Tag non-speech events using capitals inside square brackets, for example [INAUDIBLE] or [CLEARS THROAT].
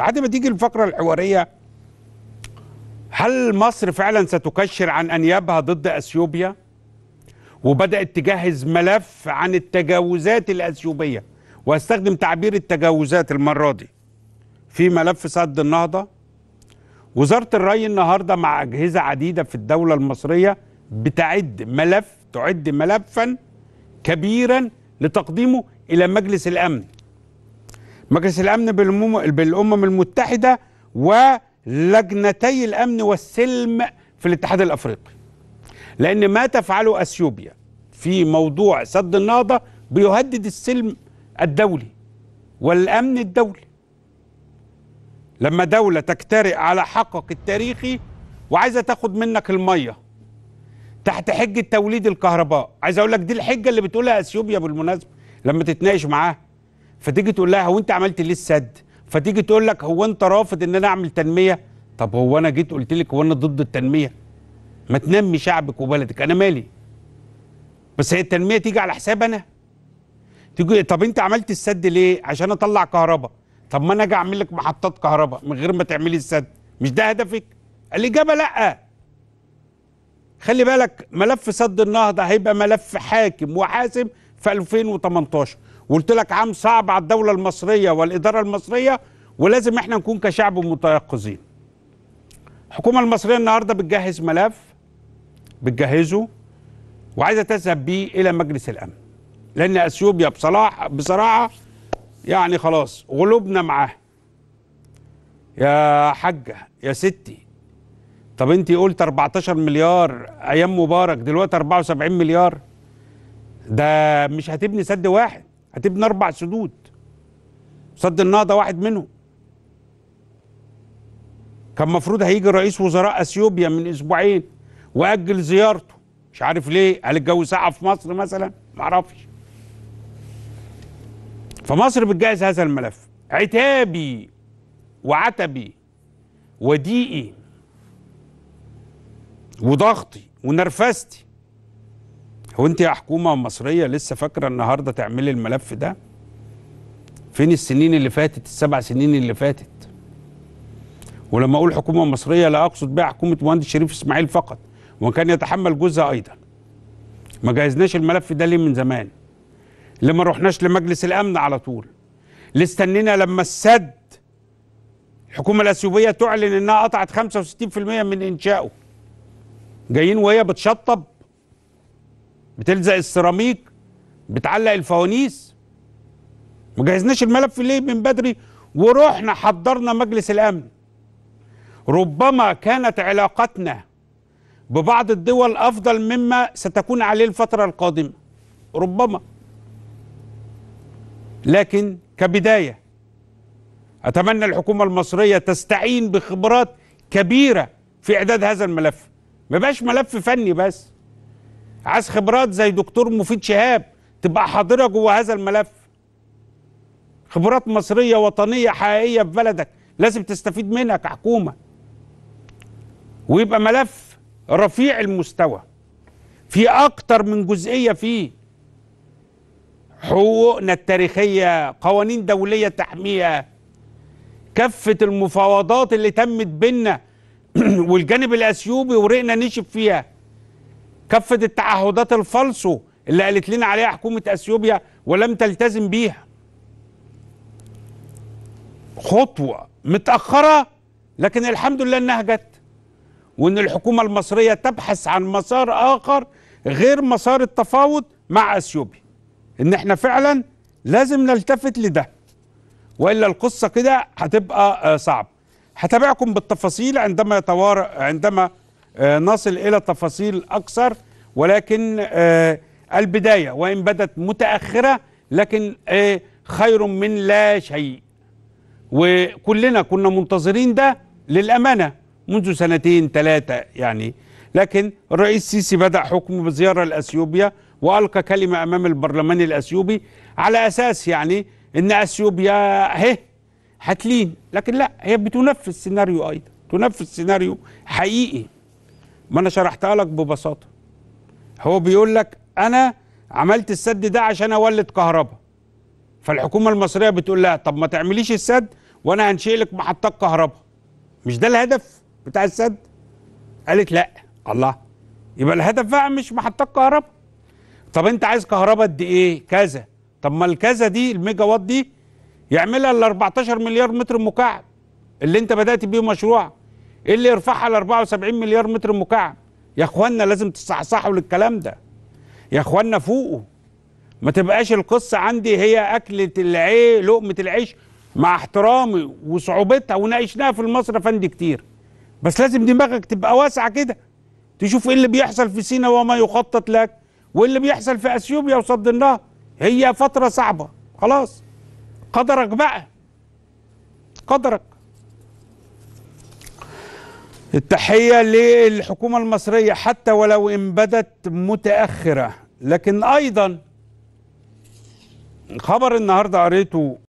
بعد ما تيجي الفقره الحواريه هل مصر فعلا ستكشر عن انيابها ضد اثيوبيا وبدات تجهز ملف عن التجاوزات الاثيوبيه واستخدم تعبير التجاوزات المره دي في ملف سد النهضه وزاره الري النهارده مع اجهزه عديده في الدوله المصريه بتعد ملف تعد ملفا كبيرا لتقديمه الى مجلس الامن مجلس الامن بالامم المتحده ولجنتي الامن والسلم في الاتحاد الافريقي لان ما تفعله اثيوبيا في موضوع سد النهضه بيهدد السلم الدولي والامن الدولي لما دولة تجترئ على حقك التاريخي وعايزة تاخد منك المية تحت حجة توليد الكهرباء عايز أقول لك دي الحجة اللي بتقولها أثيوبيا بالمناسبة لما تتناقش معاها فتيجي تقول لها هو انت عملت ليه السد فتيجي تقول لك هو انت رافض ان انا اعمل تنميه طب هو انا جيت قلت لك هو انا ضد التنميه ما تنمي شعبك وبلدك انا مالي بس هي التنميه تيجي على حساب انا تيجي طب انت عملت السد ليه عشان اطلع كهرباء طب ما انا اجي اعمل لك محطات كهرباء من غير ما تعملي السد مش ده هدفك الاجابه لا خلي بالك ملف سد النهضه هيبقى ملف حاكم وحاسم في 2018 وقلت لك عام صعب على الدولة المصرية والإدارة المصرية ولازم احنا نكون كشعب متيقظين الحكومة المصرية النهاردة بتجهز ملف بتجهزه وعايزة تذهب بيه إلى مجلس الأمن لأن أثيوبيا بصلاح بصراحة يعني خلاص غلوبنا معاه يا حجة يا ستي طب انت قلت 14 مليار ايام مبارك دلوقتي 74 مليار ده مش هتبني سد واحد هتبني اربع سدود سد النهضه واحد منهم كان المفروض هيجي رئيس وزراء اثيوبيا من اسبوعين واجل زيارته مش عارف ليه هل الجو ساعه في مصر مثلا معرفش فمصر بتجهز هذا الملف عتابي وعتبي وضيقي وضغطي ونرفزتي هو انت يا حكومه مصريه لسه فاكره النهارده تعملي الملف ده فين السنين اللي فاتت السبع سنين اللي فاتت ولما اقول حكومه مصريه لا اقصد بها حكومه مهندس شريف اسماعيل فقط وان كان يتحمل جزء ايضا ما جهزناش الملف ده ليه من زمان ليه ما رحناش لمجلس الامن على طول ليه استنينا لما السد الحكومه الاثيوبيه تعلن انها قطعت 65% من انشائه جايين وهي بتشطب بتلزق السيراميك بتعلق الفوانيس ما جهزناش الملف ليه من بدري ورحنا حضرنا مجلس الامن ربما كانت علاقتنا ببعض الدول افضل مما ستكون عليه الفتره القادمه ربما لكن كبدايه اتمنى الحكومه المصريه تستعين بخبرات كبيره في اعداد هذا الملف ما بقاش ملف فني بس عايز خبرات زي دكتور مفيد شهاب تبقى حاضره جوه هذا الملف خبرات مصريه وطنيه حقيقيه في بلدك لازم تستفيد منها كحكومه ويبقى ملف رفيع المستوى في اكتر من جزئيه فيه حقوقنا التاريخيه قوانين دوليه تحميها كافه المفاوضات اللي تمت بينا [CLEARS THROAT] والجانب الاثيوبي ورقنا نشب فيها كفه التعهدات الفالصو اللي قالت لنا عليها حكومه اثيوبيا ولم تلتزم بيها خطوه متاخره لكن الحمد لله انها جت وان الحكومه المصريه تبحث عن مسار اخر غير مسار التفاوض مع اثيوبيا ان احنا فعلا لازم نلتفت لده والا القصه كده هتبقى آه، صعب هتابعكم بالتفاصيل عندما يتوارى عندما آه، نصل الى تفاصيل اكثر ولكن آه، البداية وإن بدت متأخرة لكن آه، خير من لا شيء وكلنا كنا منتظرين ده للأمانة منذ سنتين ثلاثة يعني لكن الرئيس السيسي بدأ حكمه بزيارة لأثيوبيا وألقى كلمة أمام البرلمان الأثيوبي على أساس يعني إن أثيوبيا هي هتلين لكن لا هي بتنفذ سيناريو أيضا تنفذ سيناريو حقيقي ما أنا شرحتها لك ببساطة هو بيقول لك انا عملت السد ده عشان اولد كهرباء فالحكومه المصريه بتقول لا طب ما تعمليش السد وانا هنشئ لك محطات كهرباء مش ده الهدف بتاع السد قالت لا الله يبقى الهدف بقى مش محطات كهرباء طب انت عايز كهرباء قد ايه كذا طب ما الكذا دي الميجا وات دي يعملها ال 14 مليار متر مكعب اللي انت بدات بيه مشروع ايه اللي يرفعها ل 74 مليار متر مكعب يا اخوانا لازم تصحصحوا للكلام ده يا اخوانا فوقوا ما تبقاش القصه عندي هي اكله العيش لقمه العيش مع احترامي وصعوبتها وناقشناها في المصري فندي كتير بس لازم دماغك تبقى واسعه كده تشوف ايه اللي بيحصل في سينا وما يخطط لك وايه اللي بيحصل في اثيوبيا وصد النهر هي فتره صعبه خلاص قدرك بقى قدرك التحية للحكومة المصرية حتى ولو إن بدت متأخرة لكن أيضا خبر النهاردة قريته